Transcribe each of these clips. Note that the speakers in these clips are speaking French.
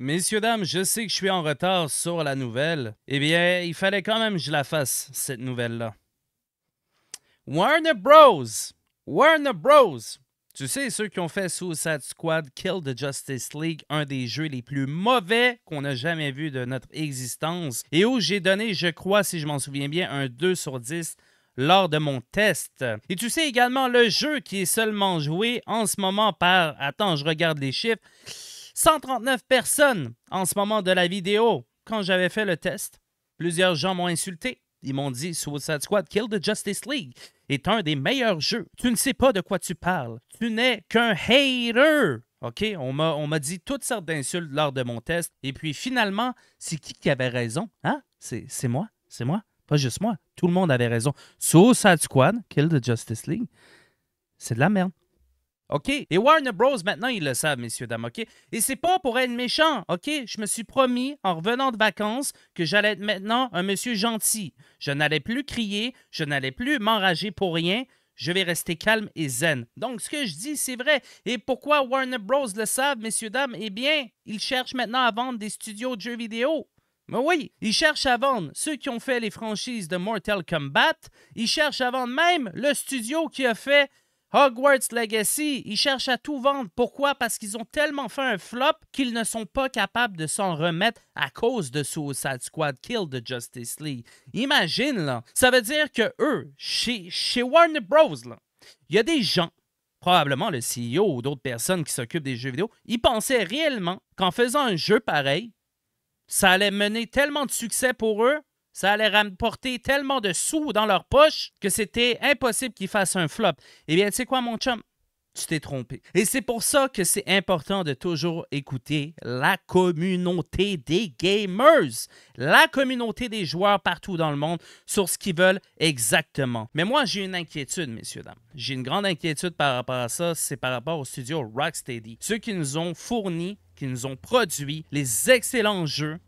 Messieurs, dames, je sais que je suis en retard sur la nouvelle. Eh bien, il fallait quand même que je la fasse, cette nouvelle-là. Warner Bros. Warner Bros. Tu sais, ceux qui ont fait sous cette Squad, Kill the Justice League, un des jeux les plus mauvais qu'on a jamais vu de notre existence, et où j'ai donné, je crois, si je m'en souviens bien, un 2 sur 10 lors de mon test. Et tu sais également le jeu qui est seulement joué en ce moment par, attends, je regarde les chiffres, 139 personnes en ce moment de la vidéo. Quand j'avais fait le test, plusieurs gens m'ont insulté. Ils m'ont dit Suicide Squad Kill the Justice League est un des meilleurs jeux. Tu ne sais pas de quoi tu parles. Tu n'es qu'un hater. OK? On m'a dit toutes sortes d'insultes lors de mon test. Et puis finalement, c'est qui qui avait raison? Hein? C'est moi. C'est moi. Pas juste moi. Tout le monde avait raison. Suicide Squad Kill the Justice League, c'est de la merde. OK? Et Warner Bros, maintenant, ils le savent, messieurs, dames, OK? Et c'est pas pour être méchant, OK? Je me suis promis, en revenant de vacances, que j'allais être maintenant un monsieur gentil. Je n'allais plus crier, je n'allais plus m'enrager pour rien. Je vais rester calme et zen. Donc, ce que je dis, c'est vrai. Et pourquoi Warner Bros le savent, messieurs, dames? Eh bien, ils cherchent maintenant à vendre des studios de jeux vidéo. Mais oui, ils cherchent à vendre ceux qui ont fait les franchises de Mortal Kombat. Ils cherchent à vendre même le studio qui a fait Hogwarts Legacy, ils cherchent à tout vendre. Pourquoi? Parce qu'ils ont tellement fait un flop qu'ils ne sont pas capables de s'en remettre à cause de Suicide Squad Kill de Justice League. Imagine, là. Ça veut dire que eux, chez, chez Warner Bros., il y a des gens, probablement le CEO ou d'autres personnes qui s'occupent des jeux vidéo, ils pensaient réellement qu'en faisant un jeu pareil, ça allait mener tellement de succès pour eux ça allait rapporter tellement de sous dans leur poche que c'était impossible qu'ils fassent un flop. Eh bien, tu sais quoi, mon chum? Tu t'es trompé. Et c'est pour ça que c'est important de toujours écouter la communauté des gamers, la communauté des joueurs partout dans le monde sur ce qu'ils veulent exactement. Mais moi, j'ai une inquiétude, messieurs, dames. J'ai une grande inquiétude par rapport à ça, c'est par rapport au studio Rocksteady, ceux qui nous ont fourni, qui nous ont produit les excellents jeux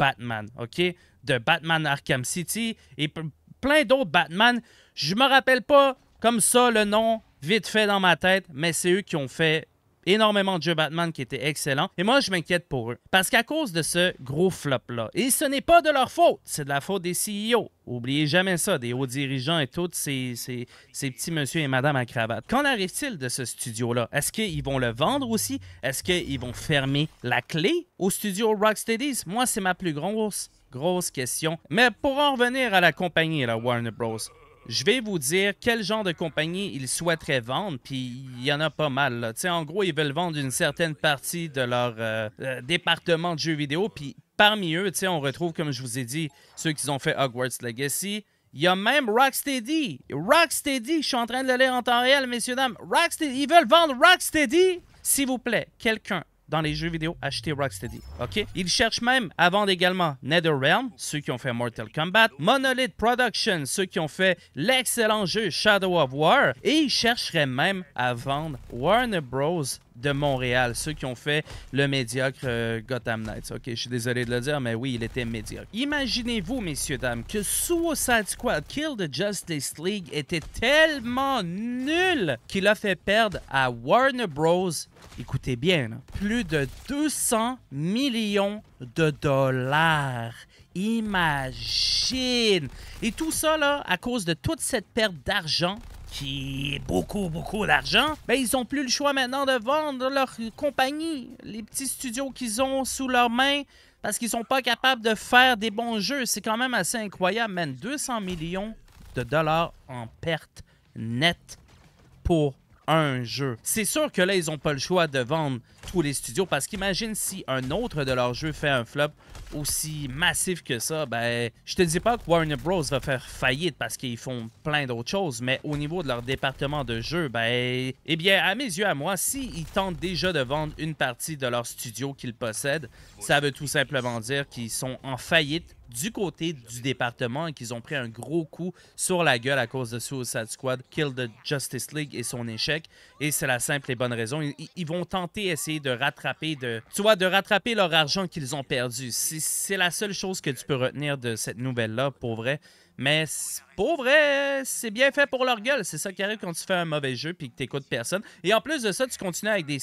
Batman, OK? de Batman Arkham City et plein d'autres Batman. Je me rappelle pas comme ça le nom vite fait dans ma tête, mais c'est eux qui ont fait énormément de jeux Batman qui étaient excellents. Et moi, je m'inquiète pour eux. Parce qu'à cause de ce gros flop-là, et ce n'est pas de leur faute, c'est de la faute des CEO. Oubliez jamais ça, des hauts dirigeants et tous ces, petits monsieur et madame à cravate. Qu'en arrive-t-il de ce studio-là? Est-ce qu'ils vont le vendre aussi? Est-ce qu'ils vont fermer la clé au studio Rocksteadies? Moi, c'est ma plus grosse Grosse question. Mais pour en revenir à la compagnie, la Warner Bros., je vais vous dire quel genre de compagnie ils souhaiteraient vendre, puis il y en a pas mal. En gros, ils veulent vendre une certaine partie de leur euh, euh, département de jeux vidéo, puis parmi eux, on retrouve, comme je vous ai dit, ceux qui ont fait Hogwarts Legacy, il y a même Rocksteady. Rocksteady, je suis en train de le lire en temps réel, messieurs, dames. Rocksteady, ils veulent vendre Rocksteady. S'il vous plaît, quelqu'un, dans les jeux vidéo, acheter Rocksteady. OK? Ils cherchent même à vendre également NetherRealm, ceux qui ont fait Mortal Kombat, Monolith Productions, ceux qui ont fait l'excellent jeu Shadow of War, et ils chercheraient même à vendre Warner Bros de Montréal, ceux qui ont fait le médiocre euh, Gotham Knights. Ok, je suis désolé de le dire, mais oui, il était médiocre. Imaginez-vous, messieurs, dames, que Suicide Squad Kill the Justice League était tellement nul qu'il a fait perdre à Warner Bros. Écoutez bien, plus de 200 millions de dollars. Imagine! Et tout ça, là, à cause de toute cette perte d'argent qui est beaucoup, beaucoup d'argent, ben ils n'ont plus le choix maintenant de vendre leur compagnie, les petits studios qu'ils ont sous leurs mains, parce qu'ils sont pas capables de faire des bons jeux. C'est quand même assez incroyable, Même 200 millions de dollars en perte nette pour un jeu. C'est sûr que là, ils n'ont pas le choix de vendre tous les studios parce qu'imagine si un autre de leurs jeux fait un flop aussi massif que ça, ben, je te dis pas que Warner Bros va faire faillite parce qu'ils font plein d'autres choses, mais au niveau de leur département de jeu, ben, eh bien, à mes yeux, à moi, s'ils ils tentent déjà de vendre une partie de leur studio qu'ils possèdent, ça veut tout simplement dire qu'ils sont en faillite du côté du département qu'ils ont pris un gros coup sur la gueule à cause de Suicide Squad, Kill the Justice League et son échec. Et c'est la simple et bonne raison. Ils, vont tenter, essayer de rattraper, de, tu de rattraper leur argent qu'ils ont perdu. C'est la seule chose que tu peux retenir de cette nouvelle-là, pour vrai. Mais pour vrai, c'est bien fait pour leur gueule. C'est ça qui arrive quand tu fais un mauvais jeu puis que t'écoutes personne. Et en plus de ça, tu continues avec des,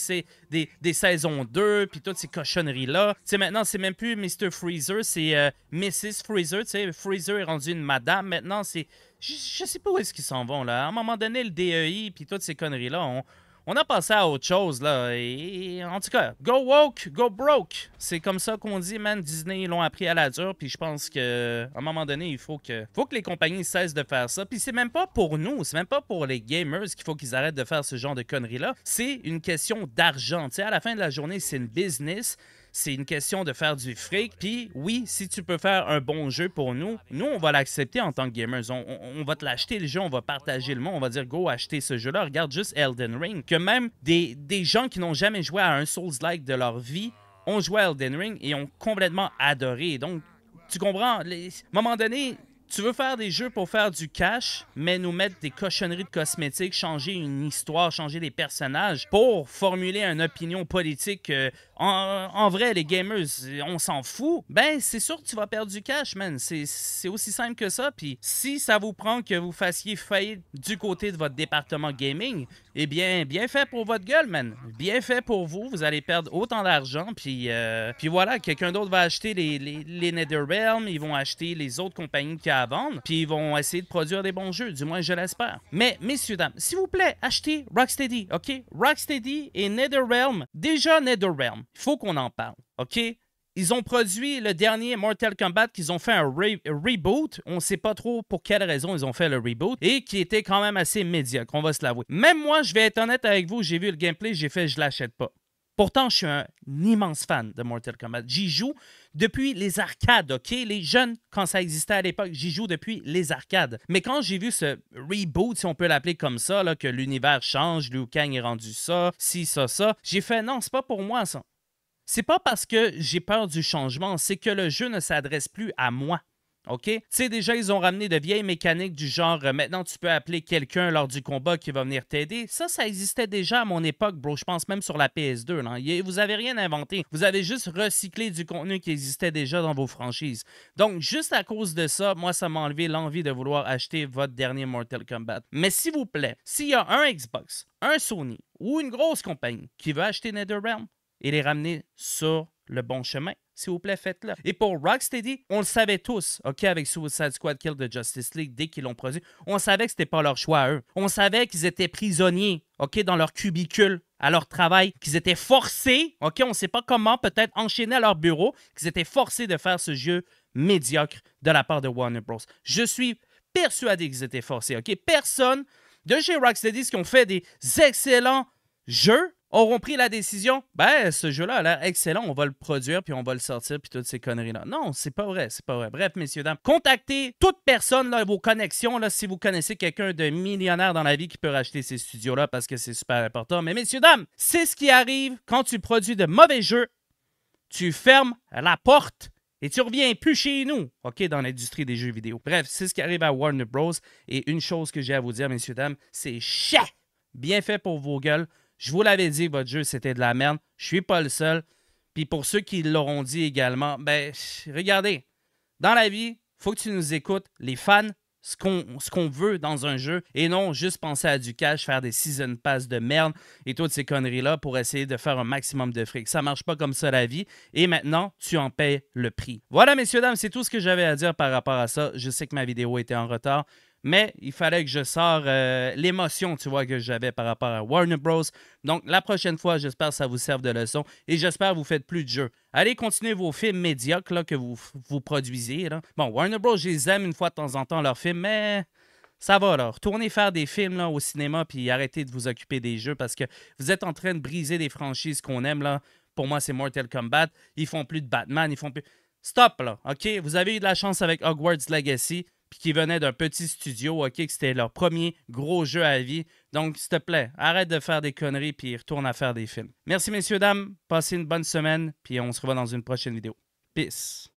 des, des saisons 2 puis toutes ces cochonneries-là. Tu sais, maintenant, c'est même plus Mr. Freezer, c'est euh, Mrs. Freezer. Tu sais, Freezer est rendu une madame. Maintenant, c'est. Je, je sais pas où est-ce qu'ils s'en vont, là. À un moment donné, le DEI puis toutes ces conneries-là, on on a passé à autre chose, là. Et, en tout cas, go woke, go broke. C'est comme ça qu'on dit, man. Disney, ils l'ont appris à la dure. Puis je pense que à un moment donné, il faut que, faut que les compagnies cessent de faire ça. Puis c'est même pas pour nous, c'est même pas pour les gamers qu'il faut qu'ils arrêtent de faire ce genre de conneries-là. C'est une question d'argent. Tu sais, à la fin de la journée, c'est une business. C'est une question de faire du fric. Puis oui, si tu peux faire un bon jeu pour nous, nous, on va l'accepter en tant que gamers. On, va te l'acheter le jeu, on va partager le monde. on va dire go acheter ce jeu-là. Regarde juste Elden Ring. Que même des, gens qui n'ont jamais joué à un Souls-like de leur vie ont joué à Elden Ring et ont complètement adoré. Donc, tu comprends, à un moment donné, tu veux faire des jeux pour faire du cash, mais nous mettre des cochonneries de cosmétiques, changer une histoire, changer des personnages pour formuler une opinion politique euh, en, vrai, les gamers, on s'en fout. Ben, c'est sûr que tu vas perdre du cash, man. C'est aussi simple que ça. Puis si ça vous prend que vous fassiez faillite du côté de votre département gaming, eh bien, bien fait pour votre gueule, man. Bien fait pour vous. Vous allez perdre autant d'argent. Puis, euh, puis voilà, quelqu'un d'autre va acheter les, les, les, Ils vont acheter les autres compagnies qu'il y a à vendre. Puis ils vont essayer de produire des bons jeux. Du moins, je l'espère. Mais, messieurs, dames, s'il vous plaît, achetez Rocksteady, OK? Rocksteady et NetherRealm. Déjà NetherRealm. Il faut qu'on en parle, OK? Ils ont produit le dernier Mortal Kombat qu'ils ont fait un reboot. On ne sait pas trop pour quelle raison ils ont fait le reboot et qui était quand même assez médiocre, on va se l'avouer. Même moi, je vais être honnête avec vous, j'ai vu le gameplay, j'ai fait je l'achète pas. Pourtant, je suis un immense fan de Mortal Kombat. J'y joue depuis les arcades, OK? Les jeunes, quand ça existait à l'époque, j'y joue depuis les arcades. Mais quand j'ai vu ce reboot, si on peut l'appeler comme ça, que l'univers change, Liu Kang est rendu ça, si, ça, ça, j'ai fait non, c'est pas pour moi ça. C'est pas parce que j'ai peur du changement, c'est que le jeu ne s'adresse plus à moi. OK? Tu sais, déjà, ils ont ramené de vieilles mécaniques du genre euh, maintenant tu peux appeler quelqu'un lors du combat qui va venir t'aider. Ça, ça existait déjà à mon époque, bro. Je pense même sur la PS2. Là. Vous avez rien inventé. Vous avez juste recyclé du contenu qui existait déjà dans vos franchises. Donc, juste à cause de ça, moi, ça m'a enlevé l'envie de vouloir acheter votre dernier Mortal Kombat. Mais s'il vous plaît, s'il y a un Xbox, un Sony ou une grosse compagnie qui veut acheter NetherRealm, et les ramener sur le bon chemin. S'il vous plaît, faites-le. Et pour Rocksteady, on le savait tous, OK, avec Suicide Squad Kill de Justice League, dès qu'ils l'ont produit, on savait que c'était pas leur choix à eux. On savait qu'ils étaient prisonniers, OK, dans leur cubicule, à leur travail, qu'ils étaient forcés, OK, on sait pas comment, peut-être enchaînés à leur bureau, qu'ils étaient forcés de faire ce jeu médiocre de la part de Warner Bros. Je suis persuadé qu'ils étaient forcés, OK? Personne de chez Rocksteady, qui ont fait des excellents jeux, auront pris la décision, ben, ce jeu-là a l'air excellent, on va le produire, puis on va le sortir, puis toutes ces conneries-là. Non, c'est pas vrai, c'est pas vrai. Bref, messieurs, dames, contactez toute personne, là, vos connexions, là, si vous connaissez quelqu'un de millionnaire dans la vie qui peut racheter ces studios-là, parce que c'est super important. Mais messieurs, dames, c'est ce qui arrive quand tu produis de mauvais jeux, tu fermes la porte et tu reviens plus chez nous, OK, dans l'industrie des jeux vidéo. Bref, c'est ce qui arrive à Warner Bros. Et une chose que j'ai à vous dire, messieurs, dames, c'est chè, Bien fait pour vos gueules. Je vous l'avais dit, votre jeu, c'était de la merde. Je ne suis pas le seul. Puis pour ceux qui l'auront dit également, ben, regardez, dans la vie, il faut que tu nous écoutes, les fans, ce qu'on veut dans un jeu, et non juste penser à du cash, faire des season pass de merde et toutes ces conneries-là pour essayer de faire un maximum de fric. Ça ne marche pas comme ça la vie, et maintenant, tu en payes le prix. Voilà, messieurs, dames, c'est tout ce que j'avais à dire par rapport à ça. Je sais que ma vidéo était en retard mais il fallait que je sors euh, l'émotion, tu vois, que j'avais par rapport à Warner Bros. Donc, la prochaine fois, j'espère que ça vous serve de leçon et j'espère que vous faites plus de jeux. Allez continuer vos films médiocres là, que vous, vous produisez. Bon, Warner Bros., je les aime une fois de temps en temps, leurs films, mais ça va, là. Retournez faire des films là, au cinéma puis arrêtez de vous occuper des jeux parce que vous êtes en train de briser des franchises qu'on aime, là. Pour moi, c'est Mortal Kombat. Ils font plus de Batman, ils font plus... Stop, là, OK? Vous avez eu de la chance avec Hogwarts Legacy puis qui venaient d'un petit studio, OK, que c'était leur premier gros jeu à vie. Donc, s'il te plaît, arrête de faire des conneries, puis retourne à faire des films. Merci, messieurs, dames. Passez une bonne semaine, puis on se revoit dans une prochaine vidéo. Peace.